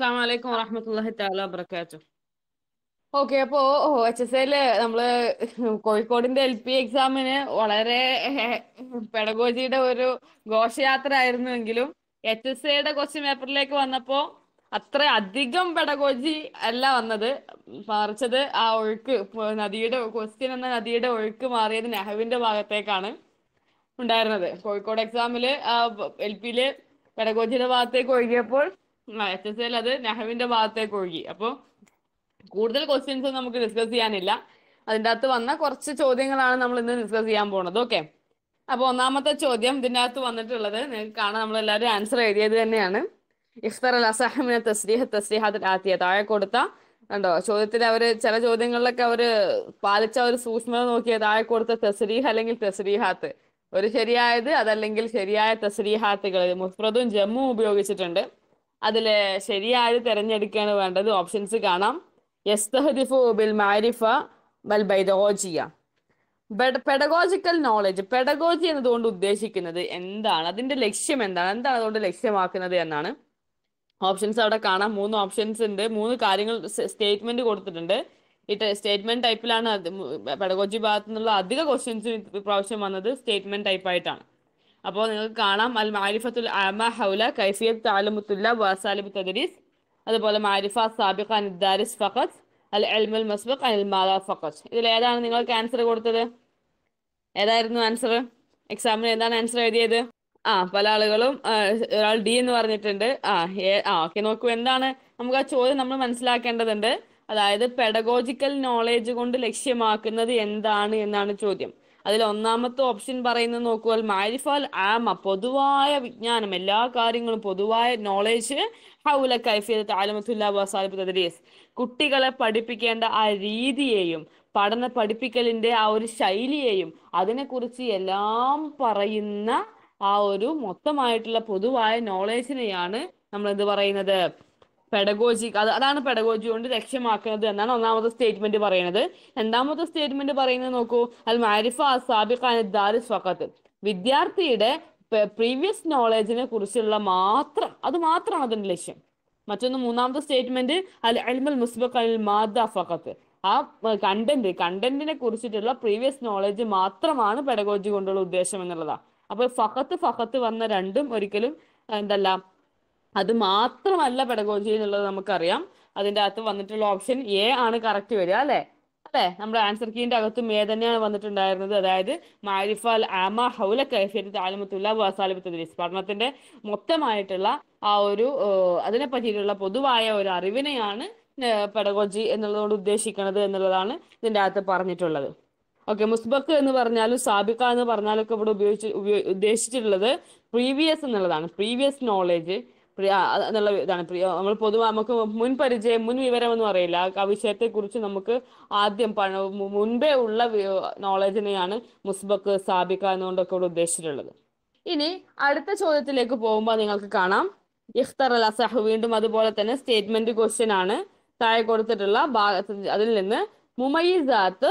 അസ്സാം വലൈക്കും വറഹമത്തല്ലാഹി താല വബർക്കാറ്റു ഓക്കെ അപ്പോ എച്ച് എസ് എല് നമ്മള് കോഴിക്കോടിന്റെ എൽ പി എക്സാമിന് വളരെ പെടഗോജിയുടെ ഒരു ഘോഷയാത്ര ആയിരുന്നുവെങ്കിലും എച്ച് എസ് എയുടെ ക്വസ്റ്റ്യൻ പേപ്പറിലേക്ക് വന്നപ്പോ അത്ര അധികം പെടഗോജി അല്ല വന്നത് മറിച്ചത് ആ ഒഴുക്ക് നദിയുടെ ക്വസ്റ്റ്യൻ എന്ന നദിയുടെ ഒഴുക്ക് മാറിയത് നെഹവിന്റെ ഭാഗത്തേക്കാണ് ഉണ്ടായിരുന്നത് കോഴിക്കോട് എക്സാമില് എൽ പിയില് പെടഗോജിയുടെ ഭാഗത്തേക്ക് ഒഴുകിയപ്പോൾ എച്ച് എസ് എൽ അത് ഭാഗത്തേക്ക് ഒഴുകി അപ്പോൾ കൂടുതൽ ക്വസ്റ്റ്യൻസ് നമുക്ക് ഡിസ്കസ് ചെയ്യാനില്ല അതിൻ്റെ അകത്ത് വന്ന കുറച്ച് ചോദ്യങ്ങളാണ് നമ്മൾ ഇന്ന് ഡിസ്കസ് ചെയ്യാൻ പോണത് ഓക്കെ അപ്പോൾ ഒന്നാമത്തെ ചോദ്യം ഇതിൻ്റെ അകത്ത് വന്നിട്ടുള്ളത് നിങ്ങൾക്ക് കാണാൻ നമ്മളെല്ലാവരും ആൻസർ എഴുതിയത് തന്നെയാണ് ഇഫ്തർ അൽ അസഹമിന് തസ്രീഹ തസ്ലീഹാദ് ആത്തിയ താഴെ കൊടുത്ത കണ്ടോ ചോദ്യത്തിൽ അവർ ചില ചോദ്യങ്ങളിലൊക്കെ അവർ പാലിച്ച ഒരു സൂക്ഷ്മത നോക്കിയ താഴെ കൊടുത്ത തസ്രീഹ അല്ലെങ്കിൽ തസ്ലീഹാത്ത് ഒരു ശരിയായത് അതല്ലെങ്കിൽ ശരിയായ തസ്ലീഹാത്തുകൾ മുഫ്രദും ജമ്മും ഉപയോഗിച്ചിട്ടുണ്ട് അതില് ശരിയായത് തിരഞ്ഞെടുക്കുകയാണ് വേണ്ടത് ഓപ്ഷൻസ് കാണാം യസ്തഹദിഫു ബിൽ മാരിഫ ബൽ ബൈദോജിയ പെഡഗോജിക്കൽ നോളജ് പെഡഗോജി എന്നതുകൊണ്ട് ഉദ്ദേശിക്കുന്നത് എന്താണ് അതിന്റെ ലക്ഷ്യം എന്താണ് എന്താണ് അതുകൊണ്ട് ലക്ഷ്യമാക്കുന്നത് എന്നാണ് ഓപ്ഷൻസ് അവിടെ കാണാം മൂന്ന് ഓപ്ഷൻസ് ഉണ്ട് മൂന്ന് കാര്യങ്ങൾ സ്റ്റേറ്റ്മെന്റ് കൊടുത്തിട്ടുണ്ട് ഈ സ്റ്റേറ്റ്മെന്റ് ടൈപ്പിലാണ് പെഡഗോജി ഭാഗത്തു നിന്നുള്ള അധിക ക്വസ്റ്റ്യൻസ് പ്രാവശ്യം വന്നത് സ്റ്റേറ്റ്മെന്റ് ടൈപ്പായിട്ടാണ് അപ്പോൾ നിങ്ങൾക്ക് കാണാം അൽ മാരിഫത്തുൽ അമ ഹൗല കൈഫിയത് താലമുത്തുല്ല വാസാലിബ് തദരീസ് അതുപോലെ മാരിഫ സാബിഖ് അനിദാരിസ് ഫഖത്ത് അൽ അൽമുൽ മസ്ബഖ് അൽ മാല ഫഖത്ത് ഇതിൽ ഏതാണ് നിങ്ങൾക്ക് ആൻസർ കൊടുത്തത് ഏതായിരുന്നു ആൻസർ എക്സാമിന് എന്താണ് ആൻസർ എഴുതിയത് ആ പല ആളുകളും ഒരാൾ ഡി എന്ന് പറഞ്ഞിട്ടുണ്ട് ആ ഏ ആ ഓക്കെ നോക്കൂ എന്താണ് നമുക്ക് ആ ചോദ്യം നമ്മൾ മനസ്സിലാക്കേണ്ടതുണ്ട് അതായത് പെഡഗോജിക്കൽ നോളേജ് കൊണ്ട് ലക്ഷ്യമാക്കുന്നത് എന്താണ് എന്നാണ് ചോദ്യം അതിൽ ഒന്നാമത്തെ ഓപ്ഷൻ പറയുന്നത് നോക്കുവാൽ മാരിഫാൽ ആമ പൊതുവായ വിജ്ഞാനം എല്ലാ കാര്യങ്ങളും പൊതുവായ നോളേജ് ഹൗല കൈഫിയത്ത് ആലമത്തുല്ലാബ് സാലിബ് കുട്ടികളെ പഠിപ്പിക്കേണ്ട ആ രീതിയെയും പഠന പഠിപ്പിക്കലിന്റെ ആ ഒരു ശൈലിയെയും അതിനെക്കുറിച്ച് എല്ലാം പറയുന്ന ആ ഒരു മൊത്തമായിട്ടുള്ള പൊതുവായ നോളേജിനെയാണ് നമ്മൾ എന്ത് പറയുന്നത് പെഡഗോജി അത് അതാണ് പെഡഗോജി കൊണ്ട് ലക്ഷ്യമാക്കുന്നത് എന്നാണ് ഒന്നാമത്തെ സ്റ്റേറ്റ്മെന്റ് പറയുന്നത് രണ്ടാമത്തെ സ്റ്റേറ്റ്മെന്റ് പറയുന്നത് നോക്കൂ അൽ മാരിഫ സാബിഖാൻ ദാരിസ് ഫക്കത്ത് വിദ്യാർത്ഥിയുടെ പ്രീവിയസ് നോളജിനെ കുറിച്ചുള്ള മാത്രം അത് മാത്രമാണ് അതിന്റെ ലക്ഷ്യം മറ്റൊന്ന് മൂന്നാമത്തെ സ്റ്റേറ്റ്മെന്റ് അൽ അൽമൽ മുസ്ബഖ് അൽ മാദ ഫത്ത് ആ കണ്ടന്റ് കണ്ടന്റിനെ കുറിച്ചിട്ടുള്ള പ്രീവിയസ് നോളജ് മാത്രമാണ് പെഡഗോജി കൊണ്ടുള്ള ഉദ്ദേശം എന്നുള്ളതാണ് അപ്പൊ ഫഹത്ത് ഫഹത്ത് വന്ന രണ്ടും ഒരിക്കലും എന്തല്ല അത് മാത്രമല്ല പെഡഗോജി എന്നുള്ളത് നമുക്കറിയാം അതിന്റെ അകത്ത് വന്നിട്ടുള്ള ഓപ്ഷൻ എ ആണ് കറക്റ്റ് വരിക അല്ലെ അല്ലെ നമ്മുടെ ആൻസർ കീന്റെ അകത്തും എ തന്നെയാണ് വന്നിട്ടുണ്ടായിരുന്നത് അതായത് മാരിഫാൽ ആമ ഹൗല കൈഫിയത്ത് താലിമത്തുല്ല വസാലിബത്തുദ്രീസ് പഠനത്തിന്റെ മൊത്തമായിട്ടുള്ള ആ ഒരു അതിനെ പറ്റിയിട്ടുള്ള പൊതുവായ ഒരു അറിവിനെയാണ് പെഡഗോജി എന്നുള്ളതുകൊണ്ട് ഉദ്ദേശിക്കുന്നത് എന്നുള്ളതാണ് ഇതിന്റെ അകത്ത് പറഞ്ഞിട്ടുള്ളത് ഓക്കെ മുസ്ബക്ക് എന്ന് പറഞ്ഞാലും സാബിക്ക എന്ന് പറഞ്ഞാലൊക്കെ ഇവിടെ ഉപയോഗിച്ച് ഉപയോഗി ഉദ്ദേശിച്ചിട്ടുള്ളത് പ്രീവിയസ് എന്നുള്ളതാണ് പ്രീവിയസ് നോളേജ് പ്രിയ എന്നുള്ള ഇതാണ് പ്രിയ നമ്മൾ പൊതുവെ നമുക്ക് മുൻ പരിചയം മുൻ വിവരമൊന്നും അറിയില്ല ആ വിഷയത്തെ കുറിച്ച് നമുക്ക് ആദ്യം പണ മുൻപേ ഉള്ള നോളജിനെയാണ് മുസ്ബക്ക് സ്ഥാപിക്കുക എന്നുകൊണ്ടൊക്കെ ഇവിടെ ഉദ്ദേശിച്ചിട്ടുള്ളത് ഇനി അടുത്ത ചോദ്യത്തിലേക്ക് പോകുമ്പോൾ നിങ്ങൾക്ക് കാണാം ഇഖ്തർ അൽ അസഹ് വീണ്ടും അതുപോലെ തന്നെ സ്റ്റേറ്റ്മെന്റ് ക്വസ്റ്റ്യൻ ആണ് താഴെ കൊടുത്തിട്ടുള്ള ഭാഗത്ത് അതിൽ നിന്ന് മുമൈസാത്ത്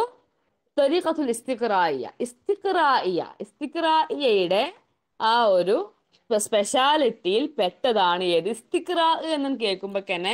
ത്വരീഖത്തുൽ ഇസ്തിഖറായിയ ഇസ്തിഖറായിയ ഇസ്തിഖറായിയയുടെ ആ ഒരു സ്പെഷ്യാലിറ്റിയിൽ പെട്ടതാണ് ഏത് ഇസ്തിക്ര എന്ന് കേൾക്കുമ്പോൾ തന്നെ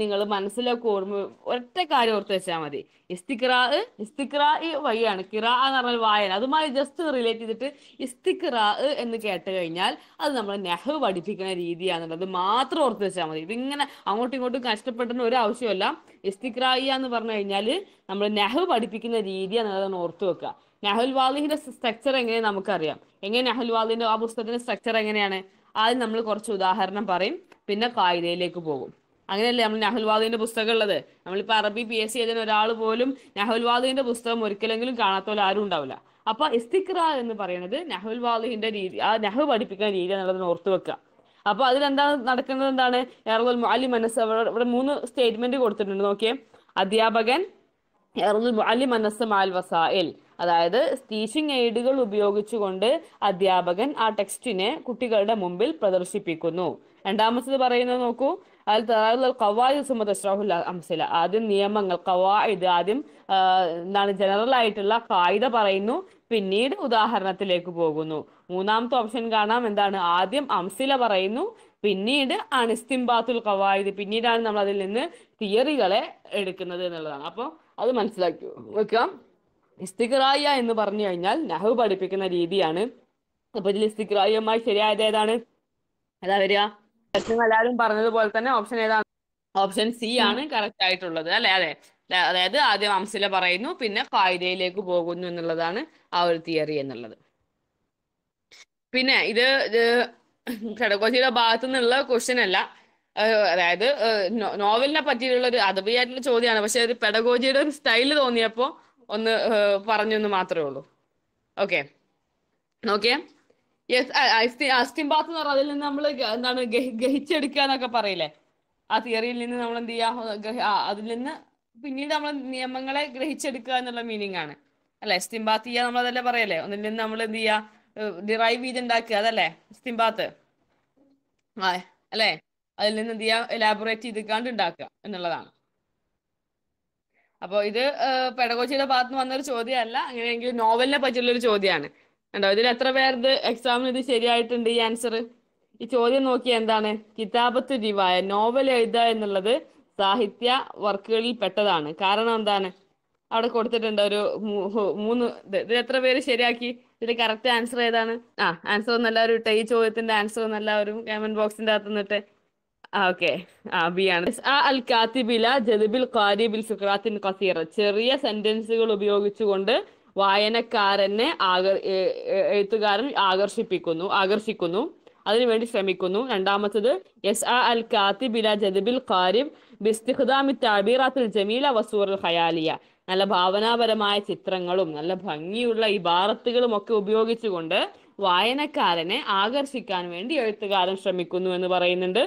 നിങ്ങൾ മനസ്സിലൊക്കെ ഓർമ്മ ഒറ്റ കാര്യം ഓർത്ത് വെച്ചാൽ മതി ഇസ്തിക്രാ ഇസ്തിക്രാ വഴിയാണ് കിറ എന്ന് പറഞ്ഞാൽ വായന അതുമായി ജസ്റ്റ് റിലേറ്റ് ചെയ്തിട്ട് ഇസ്തിക്രാ എന്ന് കേട്ട് കഴിഞ്ഞാൽ അത് നമ്മൾ നെഹ് പഠിപ്പിക്കുന്ന രീതിയാണെന്നുള്ളത് മാത്രം ഓർത്ത് വെച്ചാൽ മതി ഇതിങ്ങനെ അങ്ങോട്ടും ഇങ്ങോട്ടും കഷ്ടപ്പെട്ടെന്ന് ഒരു ആവശ്യമല്ല ഇസ്തിക്രായി എന്ന് പറഞ്ഞു കഴിഞ്ഞാൽ നമ്മൾ നെഹ് പഠിപ്പിക്കുന്ന രീതി എന്നുള്ളതാണ് ഓർത്ത് വെക്കുക നെഹുൽ വാലിന്റെ സ്ട്രക്ചർ എങ്ങനെ നമുക്കറിയാം എങ്ങനെ നെഹുൽ വാലിന്റെ ആ പുസ്തകത്തിന്റെ സ്ട്രക്ചർ എങ്ങനെയാണ് ആദ്യം നമ്മൾ കുറച്ച് ഉദാഹരണം പറയും പിന്നെ കായികയിലേക്ക് പോകും അങ്ങനെയല്ലേ നമ്മൾ നെഹുൽ വാദിന്റെ പുസ്തകം ഉള്ളത് നമ്മളിപ്പോ അറബി പി എസ് സി ഒരാൾ പോലും നെഹുൽ വാദിന്റെ പുസ്തകം ഒരിക്കലെങ്കിലും കാണാത്തോലും ആരും ഉണ്ടാവില്ല അപ്പൊ ഇസ്തിക്ര എന്ന് പറയുന്നത് നെഹുൽ വാദിന്റെ രീതി ആ നെഹു പഠിപ്പിക്കുന്ന രീതി എന്നുള്ളതിന് ഓർത്തു വെക്കുക അപ്പൊ എന്താണ് നടക്കുന്നത് എന്താണ് എറബുൽ അലി മനസ് ഇവിടെ മൂന്ന് സ്റ്റേറ്റ്മെന്റ് കൊടുത്തിട്ടുണ്ട് നോക്കിയേ അധ്യാപകൻ എറബുൽ അലി മനസ്സ് മാൽ വസായിൽ അതായത് ടീച്ചിങ് എയ്ഡുകൾ ഉപയോഗിച്ചുകൊണ്ട് അധ്യാപകൻ ആ ടെക്സ്റ്റിനെ കുട്ടികളുടെ മുമ്പിൽ പ്രദർശിപ്പിക്കുന്നു രണ്ടാമത്തത് പറയുന്നത് നോക്കൂ അതിൽ തറാവുൽ കവായിദ് അംസില ആദ്യം നിയമങ്ങൾ കവായിദ് ആദ്യം എന്താണ് ജനറൽ ആയിട്ടുള്ള കായിക പറയുന്നു പിന്നീട് ഉദാഹരണത്തിലേക്ക് പോകുന്നു മൂന്നാമത്തെ ഓപ്ഷൻ കാണാം എന്താണ് ആദ്യം അംസില പറയുന്നു പിന്നീട് അണിസ്തിംബാത്തുൽ കവായിദ് പിന്നീടാണ് നമ്മൾ അതിൽ നിന്ന് തിയറികളെ എടുക്കുന്നത് എന്നുള്ളതാണ് അപ്പോൾ അത് മനസ്സിലാക്കി വെക്കാം ഇസ്തിഖറായ എന്ന് പറഞ്ഞു കഴിഞ്ഞാൽ നഹു പഠിപ്പിക്കുന്ന രീതിയാണ് അപ്പൊ ഇതിൽ ഇസ്തിഖറായുമായി ശരിയായത് ഏതാണ് അതാ വരിക എല്ലാവരും പറഞ്ഞതുപോലെ തന്നെ ഓപ്ഷൻ ഏതാണ് ഓപ്ഷൻ സി ആണ് കറക്റ്റ് ആയിട്ടുള്ളത് അല്ലെ അതെ അതായത് ആദ്യം അംസില പറയുന്നു പിന്നെ ഫായിദയിലേക്ക് പോകുന്നു എന്നുള്ളതാണ് ആ ഒരു തിയറി എന്നുള്ളത് പിന്നെ ഇത് ഘടകോശിയുടെ ഭാഗത്തു നിന്നുള്ള ക്വസ്റ്റ്യൻ അല്ല അതായത് നോവലിനെ പറ്റിയിട്ടുള്ള ഒരു അതബിയായിട്ടുള്ള ചോദ്യമാണ് പക്ഷെ ഒരു പെഡഗോജിയുടെ ഒരു സ്റ്റൈൽ തോന്നിയപ്പോ ഒന്ന് എന്ന് മാത്രമേ ഉള്ളൂ ഓക്കെ നോക്കിയേ യെസ് അസ്തിംബാത്ത് എന്ന് പറഞ്ഞാൽ അതിൽ നിന്ന് നമ്മൾ എന്താണ് ഗ്രഹിച്ചെടുക്കുക എന്നൊക്കെ പറയില്ലേ ആ തിയറിയിൽ നിന്ന് നമ്മൾ എന്ത് ചെയ്യാ അതിൽ നിന്ന് പിന്നീട് നമ്മൾ നിയമങ്ങളെ ഗ്രഹിച്ചെടുക്കുക എന്നുള്ള മീനിങ് ആണ് അല്ലെ സ്തിംബാത്ത് ചെയ്യാ നമ്മൾ അതല്ലേ പറയല്ലേ ഒന്നിൽ നിന്ന് നമ്മൾ എന്ത് ചെയ്യാ ഡിറൈവ് ഉണ്ടാക്കുക അതല്ലേ സ്തിംബാത്ത് അല്ലേ അതിൽ നിന്ന് എന്ത് ചെയ്യാ എലാബറേറ്റ് ചെയ്തിക്കാണ്ട് ഉണ്ടാക്കുക എന്നുള്ളതാണ് അപ്പൊ ഇത് പെടകോച്ചിയുടെ ഭാഗത്ത് നിന്ന് വന്നൊരു ചോദ്യമല്ല അങ്ങനെയെങ്കിൽ നോവലിനെ പറ്റിയുള്ള ഒരു ചോദ്യമാണ് ഉണ്ടോ ഇതിൽ എത്ര പേർത് എക്സാമിന് ഇത് ശരിയായിട്ടുണ്ട് ഈ ആൻസർ ഈ ചോദ്യം നോക്കി എന്താണ് കിതാബത്ത് ദിവായ നോവൽ എഴുതുക എന്നുള്ളത് സാഹിത്യ വർക്കുകളിൽ പെട്ടതാണ് കാരണം എന്താണ് അവിടെ കൊടുത്തിട്ടുണ്ട് ഒരു മൂന്ന് ഇതിൽ എത്ര പേര് ശരിയാക്കി ഇതിൽ കറക്റ്റ് ആൻസർ ഏതാണ് ആ ആൻസർ ഒന്ന് എല്ലാവരും ഇട്ടെ ഈ ചോദ്യത്തിന്റെ ആൻസർ ഒന്ന് കമന്റ് ബോക്സിന്റെ അകത്ത് നിന്നിട്ട് ആ ജദബിൽ ചെറിയ സെന്റൻസുകൾ ഉപയോഗിച്ചുകൊണ്ട് വായനക്കാരനെ ആകർ എഴുത്തുകാരൻ ആകർഷിപ്പിക്കുന്നു ആകർഷിക്കുന്നു അതിനുവേണ്ടി ശ്രമിക്കുന്നു രണ്ടാമത്തത് എസ് ആ അൽ ബില ജദബിൽ ഖാരിബ് ബിസ്തിഖ്ദാമി ജമീല വസൂർ ഖയാലിയ നല്ല ഭാവനാപരമായ ചിത്രങ്ങളും നല്ല ഭംഗിയുള്ള ഇബാറത്തുകളും ഒക്കെ ഉപയോഗിച്ചുകൊണ്ട് വായനക്കാരനെ ആകർഷിക്കാൻ വേണ്ടി എഴുത്തുകാരൻ ശ്രമിക്കുന്നു എന്ന് പറയുന്നുണ്ട്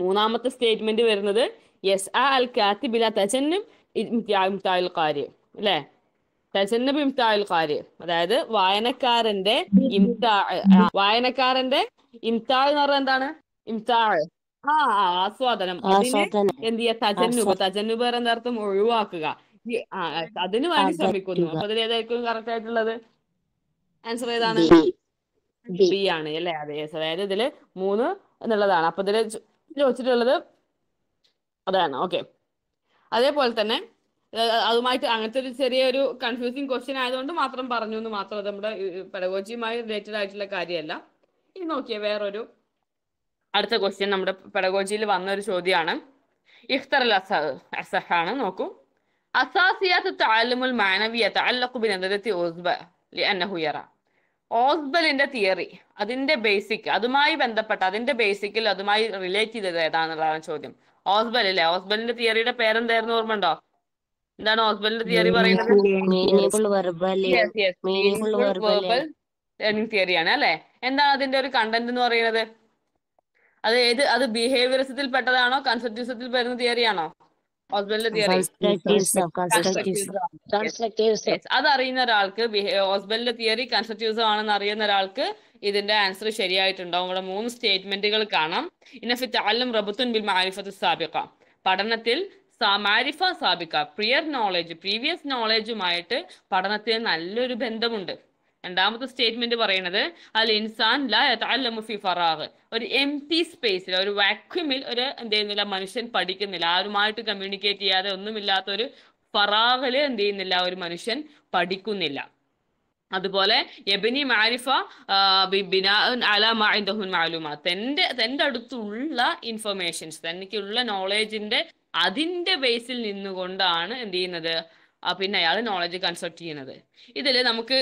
മൂന്നാമത്തെ സ്റ്റേറ്റ്മെന്റ് വരുന്നത് യെസ് ആ അൽ കാത്തിബില തജന്നും ഇംതാൽ തജന്നബ് ഇംതാൽ അതായത് വായനക്കാരന്റെ ഇംതാ വായനക്കാരന്റെ ഇംതാ എന്ന് പറഞ്ഞ എന്താണ് ഇംതാ ആ ആസ്വാദനം അതിന് എന്ത് ചെയ്യാ തജന്നുബ് തജന്നുബ് എന്നർത്ഥം ഒഴിവാക്കുക അതിന് വേണ്ടി ശ്രമിക്കുന്നു അപ്പൊ അതിൽ ഏതായിരിക്കും കറക്റ്റ് ആയിട്ടുള്ളത് ആൻസർ ഏതാണ് ബി ആണ് അല്ലേ അതെ അതായത് ഇതില് മൂന്ന് എന്നുള്ളതാണ് അപ്പൊ ഇതില് ചോദിച്ചിട്ടുള്ളത് അതാണ് ഓക്കെ അതേപോലെ തന്നെ അതുമായിട്ട് അങ്ങനത്തെ ഒരു ചെറിയൊരു കൺഫ്യൂസിങ് ക്വസ്റ്റ്യൻ ആയതുകൊണ്ട് മാത്രം പറഞ്ഞു എന്ന് മാത്രം അത് നമ്മുടെ പെഡഗോജിയുമായി റിലേറ്റഡ് ആയിട്ടുള്ള കാര്യമല്ല ഇനി നോക്കിയ വേറൊരു അടുത്ത ക്വസ്റ്റ്യൻ നമ്മുടെ പെഡഗോജിയിൽ വന്ന ഒരു ചോദ്യമാണ് ഇഫ്തർ അൽ അസഹ് ആണ് നോക്കൂ അസാസിയാത്ത് താലുമുൽ മാനവിയ തഅല്ലഖു എന്നതെത്തി ഓസ്ബ ലിഅന്നഹു യറ ഓസ്ബലിന്റെ തിയറി അതിന്റെ ബേസിക് അതുമായി ബന്ധപ്പെട്ട അതിന്റെ ബേസിക്കിൽ അതുമായി റിലേറ്റ് ചെയ്തത് ഏതാണെന്നുള്ളതാണ് ചോദ്യം ഓസ്ബൽ അല്ലേ ഓസ്ബലിന്റെ തിയറിയുടെ പേരെന്തായിരുന്നു ഓർമ്മ ഉണ്ടോ എന്താണ് ഓസ്ബലിന്റെ തിയറി പറയുന്നത് തിയറിയാണ് അല്ലെ എന്താണ് അതിന്റെ ഒരു കണ്ടന്റ് എന്ന് പറയുന്നത് അത് ഏത് അത് ബിഹേവിയറിസത്തിൽ പെട്ടതാണോ കൺസെപ്റ്റിസത്തിൽ വരുന്ന തിയറിയാണോ as അത് അറിയുന്ന ഒരാൾക്ക് ഹോസ്ബലിന്റെ തിയറി കൺസ്ട്രക്റ്റീവ്സം ആണെന്ന് അറിയുന്ന ഒരാൾക്ക് ഇതിന്റെ ആൻസർ ശരിയായിട്ടുണ്ടാവും ഇവിടെ മൂന്ന് സ്റ്റേറ്റ്മെന്റുകൾ കാണാം ഇന്ന ഫിത്താലും റബുത്തുൻ ബിൽ മാരിഫത്ത് സ്ഥാപിക്ക പഠനത്തിൽ മാരിഫ സ്ഥാപിക്ക പ്രിയർ നോളജ് പ്രീവിയസ് നോളജുമായിട്ട് പഠനത്തിന് നല്ലൊരു ബന്ധമുണ്ട് രണ്ടാമത്തെ സ്റ്റേറ്റ്മെന്റ് പറയുന്നത് അൽ ഇൻസാൻ ലമുഫി ഫറാഹ് ഒരു എം ടി സ്പേസിൽ ഒരു വാക്യൂമിൽ ഒരു എന്ത് ചെയ്യുന്നില്ല മനുഷ്യൻ പഠിക്കുന്നില്ല ആരുമായിട്ട് കമ്മ്യൂണിക്കേറ്റ് ചെയ്യാതെ ഒന്നുമില്ലാത്ത ഒരു ഫറാഹില് എന്ത് ചെയ്യുന്നില്ല ഒരു മനുഷ്യൻ പഠിക്കുന്നില്ല അതുപോലെ യബിനി മാരിഫ അലാഹുൻ മാലുമ തന്റെ തൻ്റെ അടുത്തുള്ള ഇൻഫർമേഷൻസ് തനിക്കുള്ള നോളേജിന്റെ അതിന്റെ ബേസിൽ നിന്നുകൊണ്ടാണ് എന്ത് ചെയ്യുന്നത് പിന്നെ അയാൾ നോളജ് കൺസൾട്ട് ചെയ്യുന്നത് ഇതിൽ നമുക്ക്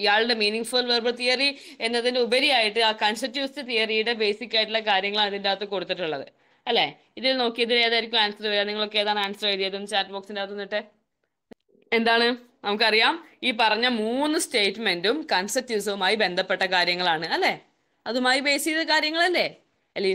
ഇയാളുടെ മീനിങ് ഫുൾ വെർബൽ തിയറി എന്നതിന്റെ ഉപരിയായിട്ട് ആ കൺസെപ്റ്റിവിസ്റ്റ് തിയറിയുടെ ബേസിക് ആയിട്ടുള്ള കാര്യങ്ങളാണ് അതിൻ്റെ അകത്ത് കൊടുത്തിട്ടുള്ളത് അല്ലെ ഇതിൽ നോക്കി ഇതിൽ ഏതായിരിക്കും ആൻസർ വരിക നിങ്ങൾക്ക് ഏതാണ് ആൻസർ എഴുതിയത് ചാറ്റ് ബോക്സിന്റെ അകത്ത് നിന്നിട്ട് എന്താണ് നമുക്കറിയാം ഈ പറഞ്ഞ മൂന്ന് സ്റ്റേറ്റ്മെന്റും കൺസെപ്റ്റീവ്സുമായി ബന്ധപ്പെട്ട കാര്യങ്ങളാണ് അല്ലെ അതുമായി ബേസ് ചെയ്ത കാര്യങ്ങളല്ലേ അല്ലെ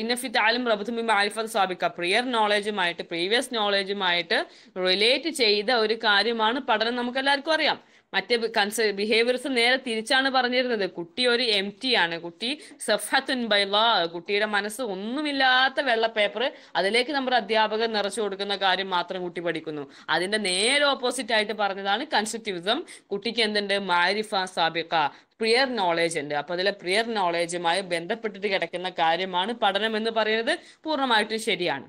ഇന്നഫിത്ത് ആലും പ്രബുദ്ധമി മാരിഫ സ്വാഭിക്ക പ്രിയർ നോളജുമായിട്ട് പ്രീവിയസ് നോളജുമായിട്ട് റിലേറ്റ് ചെയ്ത ഒരു കാര്യമാണ് പഠനം നമുക്ക് എല്ലാവർക്കും അറിയാം മറ്റേ കൺസ് ബിഹേവിയർസ് നേരെ തിരിച്ചാണ് പറഞ്ഞിരുന്നത് കുട്ടി ഒരു എം ടി ആണ് കുട്ടി സഫത്തുൻ ബൈല കുട്ടിയുടെ മനസ്സ് ഒന്നുമില്ലാത്ത വെള്ള പേപ്പർ അതിലേക്ക് നമ്മുടെ അധ്യാപകർ നിറച്ചു കൊടുക്കുന്ന കാര്യം മാത്രം കുട്ടി പഠിക്കുന്നു അതിന്റെ നേരെ ഓപ്പോസിറ്റ് ആയിട്ട് പറഞ്ഞതാണ് കൺസ്ട്രക്റ്റിവിസം കുട്ടിക്ക് എന്തുണ്ട് മാരിഫ സാബിക്ക പ്രിയർ നോളേജ് ഉണ്ട് അപ്പൊ അതിലെ പ്രിയർ നോളേജുമായി ബന്ധപ്പെട്ടിട്ട് കിടക്കുന്ന കാര്യമാണ് പഠനം എന്ന് പറയുന്നത് പൂർണ്ണമായിട്ടും ശരിയാണ്